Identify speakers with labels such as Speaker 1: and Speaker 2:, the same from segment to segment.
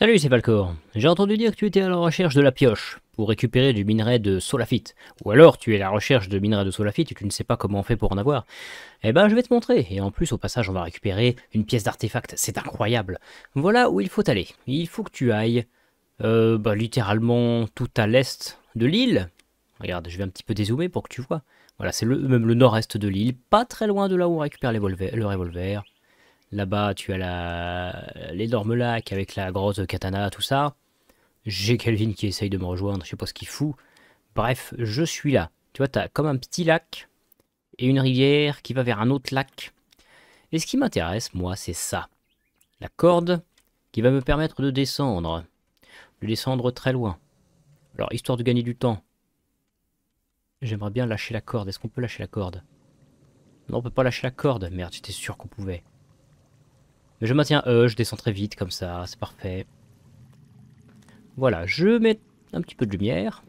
Speaker 1: Salut, c'est Falcor. J'ai entendu dire que tu étais à la recherche de la pioche pour récupérer du minerai de solafite. Ou alors tu es à la recherche de minerai de solafite et tu ne sais pas comment on fait pour en avoir. Eh ben, je vais te montrer. Et en plus, au passage, on va récupérer une pièce d'artefact. C'est incroyable. Voilà où il faut aller. Il faut que tu ailles euh, bah, littéralement tout à l'est de l'île. Regarde, je vais un petit peu dézoomer pour que tu vois. Voilà, c'est le, même le nord-est de l'île, pas très loin de là où on récupère le revolver. Là-bas, tu as l'énorme lac avec la grosse katana, tout ça. J'ai Calvin qui essaye de me rejoindre, je sais pas ce qu'il fout. Bref, je suis là. Tu vois, tu as comme un petit lac et une rivière qui va vers un autre lac. Et ce qui m'intéresse, moi, c'est ça. La corde qui va me permettre de descendre. De descendre très loin. Alors, histoire de gagner du temps. J'aimerais bien lâcher la corde. Est-ce qu'on peut lâcher la corde Non, on peut pas lâcher la corde. Merde, j'étais sûr qu'on pouvait je maintiens E, je descends très vite comme ça, c'est parfait. Voilà, je mets un petit peu de lumière.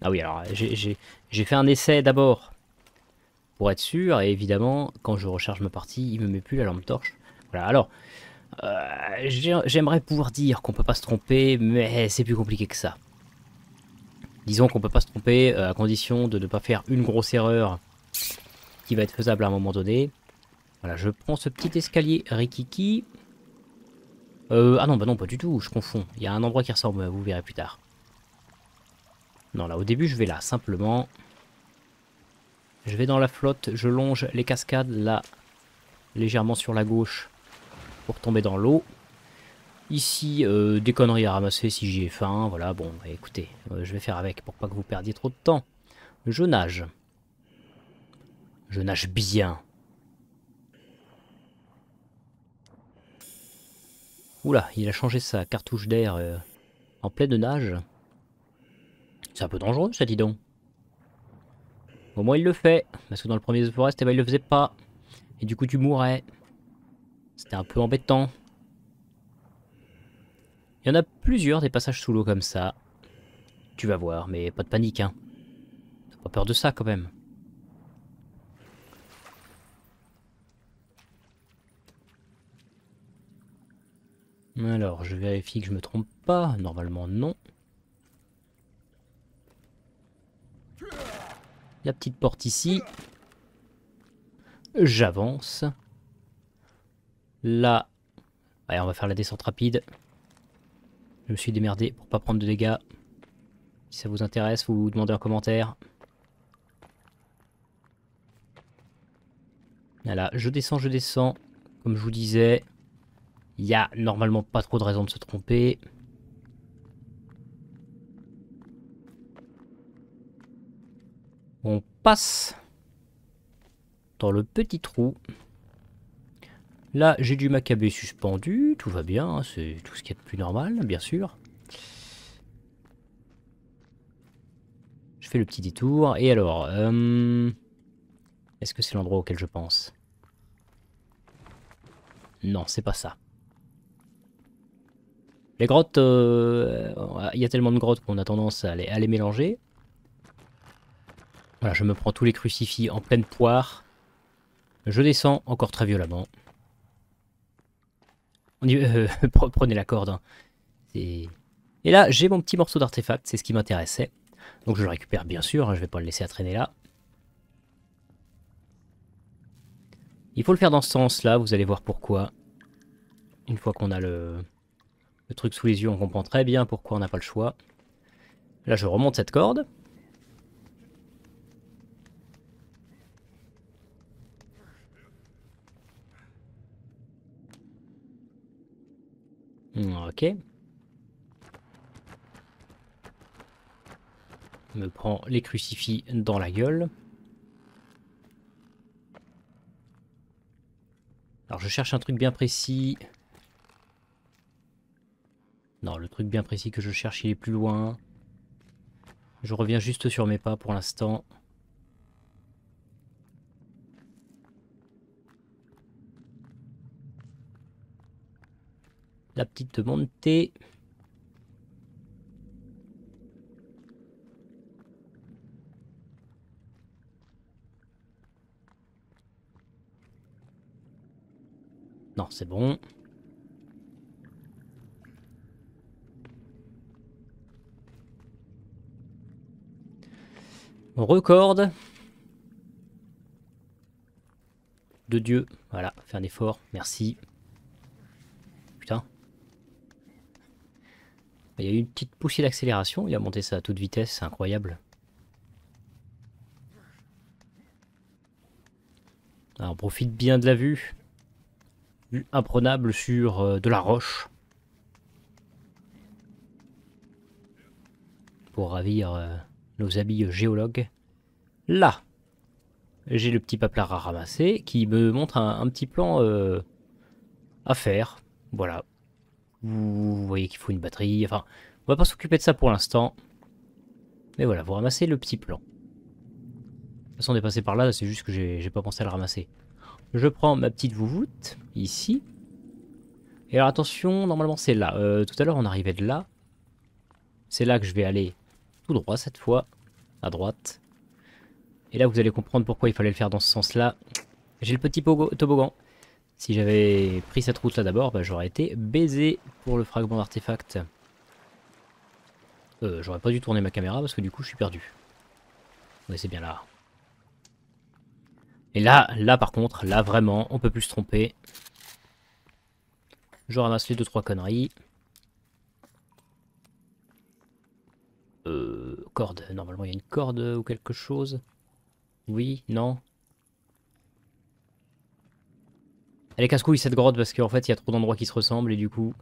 Speaker 1: Ah oui, alors j'ai fait un essai d'abord pour être sûr, et évidemment, quand je recharge ma partie, il me met plus la lampe torche. Voilà, alors, euh, j'aimerais pouvoir dire qu'on peut pas se tromper, mais c'est plus compliqué que ça. Disons qu'on peut pas se tromper euh, à condition de ne pas faire une grosse erreur qui va être faisable à un moment donné, voilà, je prends ce petit escalier Rikiki. Euh, ah non, bah non, pas du tout, je confonds. Il y a un endroit qui ressemble, vous verrez plus tard. Non, là, au début, je vais là, simplement. Je vais dans la flotte, je longe les cascades, là, légèrement sur la gauche, pour tomber dans l'eau. Ici, euh, des conneries à ramasser si j'y ai faim, voilà, bon, bah, écoutez, euh, je vais faire avec pour pas que vous perdiez trop de temps. Je nage. Je nage bien. Oula, il a changé sa cartouche d'air euh, en pleine nage. C'est un peu dangereux ça, dis donc. Au moins il le fait, parce que dans le premier The Forest, il eh ben, il le faisait pas. Et du coup tu mourrais. C'était un peu embêtant. Il y en a plusieurs des passages sous l'eau comme ça. Tu vas voir, mais pas de panique, hein. T'as pas peur de ça quand même. Alors, je vérifie que je me trompe pas. Normalement, non. La petite porte ici. J'avance. Là. Allez, on va faire la descente rapide. Je me suis démerdé pour pas prendre de dégâts. Si ça vous intéresse, vous demandez un commentaire. Voilà, je descends, je descends. Comme je vous disais, il y a normalement pas trop de raison de se tromper. On passe dans le petit trou. Là, j'ai du macabé suspendu, tout va bien, hein, c'est tout ce qui est de plus normal, bien sûr. Je fais le petit détour, et alors, euh, est-ce que c'est l'endroit auquel je pense Non, c'est pas ça. Les grottes, euh, il y a tellement de grottes qu'on a tendance à les, mélanger. Voilà, je me prends tous les crucifix en pleine poire. Je descends encore très violemment. On euh, prenez la corde. Hein. Et là, j'ai mon petit morceau d'artefact, c'est ce qui m'intéressait. Donc je le récupère bien sûr, je hein, je vais pas le laisser à traîner là. Il faut le faire dans ce sens là, vous allez voir pourquoi. Une fois qu'on a le, le truc sous les yeux, on comprend très bien pourquoi on n'a pas le choix. Là, je remonte cette corde. Ok. Me prend les crucifix dans la gueule. Alors je cherche un truc bien précis. Non, le truc bien précis que je cherche, il est plus loin. Je reviens juste sur mes pas pour l'instant. La petite montée. Non, c'est bon. Record recorde. De Dieu. Voilà, faire un effort. Merci. Putain. Il y a eu une petite poussée d'accélération. Il a monté ça à toute vitesse. C'est incroyable. Alors, on profite bien de la vue. Vue imprenable sur euh, de la roche. Pour ravir... Euh, nos habits géologues. Là, j'ai le petit papelard à ramasser qui me montre un, petit plan euh, à faire. Voilà. Vous voyez qu'il faut une batterie. Enfin, on va pas s'occuper de ça pour l'instant. Mais voilà, vous ramassez le petit plan. De toute façon, on est passé par là, c'est juste que j'ai pas pensé à le ramasser. Je prends ma petite vouvoute, ici. Et alors attention, normalement c'est là. Euh, tout à l'heure on arrivait de là. C'est là que je vais aller droit cette fois, à droite. Et là, vous allez comprendre pourquoi il fallait le faire dans ce sens-là. J'ai le petit toboggan. Si j'avais pris cette route-là d'abord, bah, j'aurais été baisé pour le fragment d'artefact. Euh, j'aurais pas dû tourner ma caméra parce que du coup, je suis perdu. Mais c'est bien là. Et là, là par contre, là vraiment, on peut plus se tromper. Je ramasse les 2-3 conneries. Euh, corde. Normalement, il y a une corde ou quelque chose. Oui, non. Elle est casse-couille cette grotte parce qu'en fait, il y a trop d'endroits qui se ressemblent et du coup,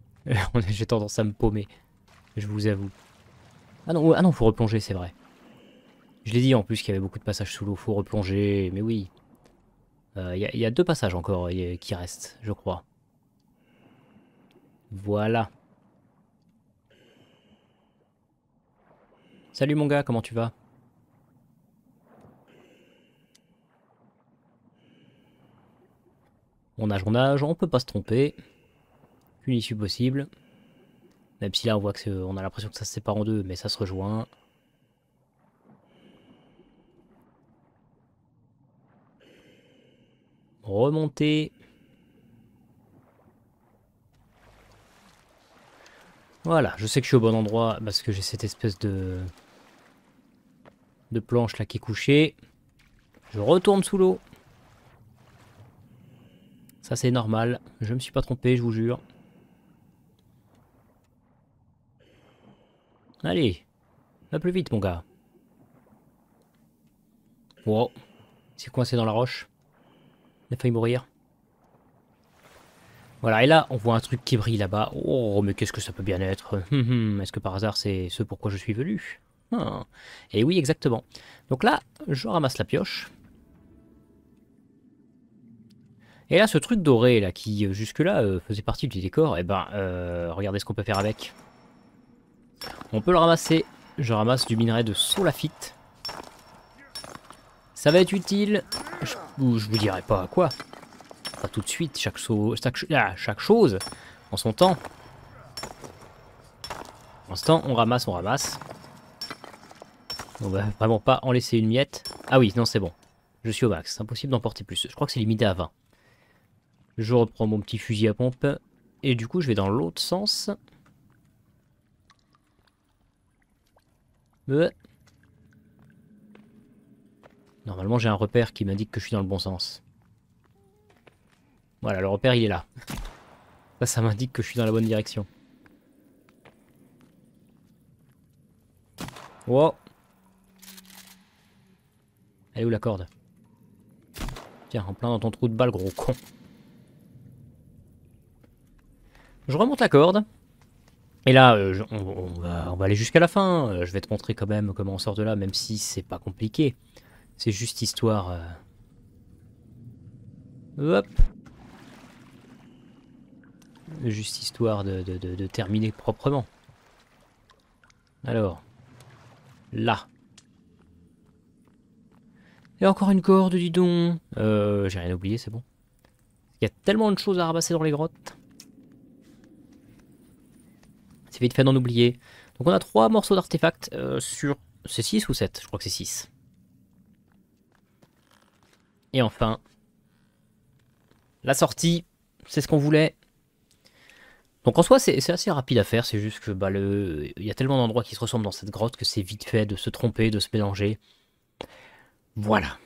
Speaker 1: j'ai tendance à me paumer. Je vous avoue. Ah non, ah faut replonger, c'est vrai. Je l'ai dit en plus qu'il y avait beaucoup de passages sous l'eau, faut replonger, mais oui. Euh, il y, a deux passages encore qui restent, je crois. Voilà. Salut mon gars, comment tu vas On nage, on nage, on peut pas se tromper. Une issue possible. Même si là on voit que on a l'impression que ça se sépare en deux, mais ça se rejoint. Remonter. Voilà, je sais que je suis au bon endroit parce que j'ai cette espèce de... de planche là qui est couchée. Je retourne sous l'eau. Ça c'est normal, je me suis pas trompé, je vous jure. Allez, va plus vite mon gars. Wow, c'est coincé dans la roche. Il a failli mourir. Voilà, et là, on voit un truc qui brille là-bas. Oh, mais qu'est-ce que ça peut bien être hum, hum, Est-ce que par hasard, c'est ce pourquoi je suis venu ah, Et oui, exactement. Donc là, je ramasse la pioche. Et là, ce truc doré, là, qui euh, jusque-là euh, faisait partie du décor, et eh ben, euh, regardez ce qu'on peut faire avec. On peut le ramasser. Je ramasse du minerai de solafite. Ça va être utile. Je, ou je vous dirai pas à quoi pas tout de suite, chaque, ah, chose en son temps. ce l'instant, on ramasse, on ramasse. On va vraiment pas en laisser une miette. Ah oui, non, c'est bon. Je suis au max. C'est impossible d'en porter plus. Je crois que c'est limité à 20. Je reprends mon petit fusil à pompe. Et du coup, je vais dans l'autre sens. Euh. Normalement, j'ai un repère qui m'indique que je suis dans le bon sens. Voilà, le repère, il est là. Ça, ça m'indique que je suis dans la bonne direction. Wow. Elle est où la corde Tiens, en plein dans ton trou de balle, gros con. Je remonte la corde. Et là, euh, on, va, aller jusqu'à la fin. Euh, je vais te montrer quand même comment on sort de là, même si c'est pas compliqué. C'est juste histoire... Euh, Hop Juste histoire de, terminer proprement. Alors, là. Et encore une corde, dis donc. Euh, j'ai rien oublié, c'est bon. Il y a tellement de choses à rabasser dans les grottes. C'est vite fait d'en oublier. Donc on a trois morceaux d'artefacts euh, sur... C'est 6 ou 7 Je crois que c'est 6. Et enfin... La sortie, c'est ce qu'on voulait. Donc en soi, c'est assez rapide à faire, c'est juste que bah, le... il y a tellement d'endroits qui se ressemblent dans cette grotte que c'est vite fait de se tromper, de se mélanger. Voilà.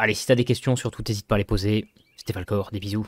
Speaker 1: Allez, si t'as des questions, surtout n'hésite pas à les poser. C'était Valcor, des bisous.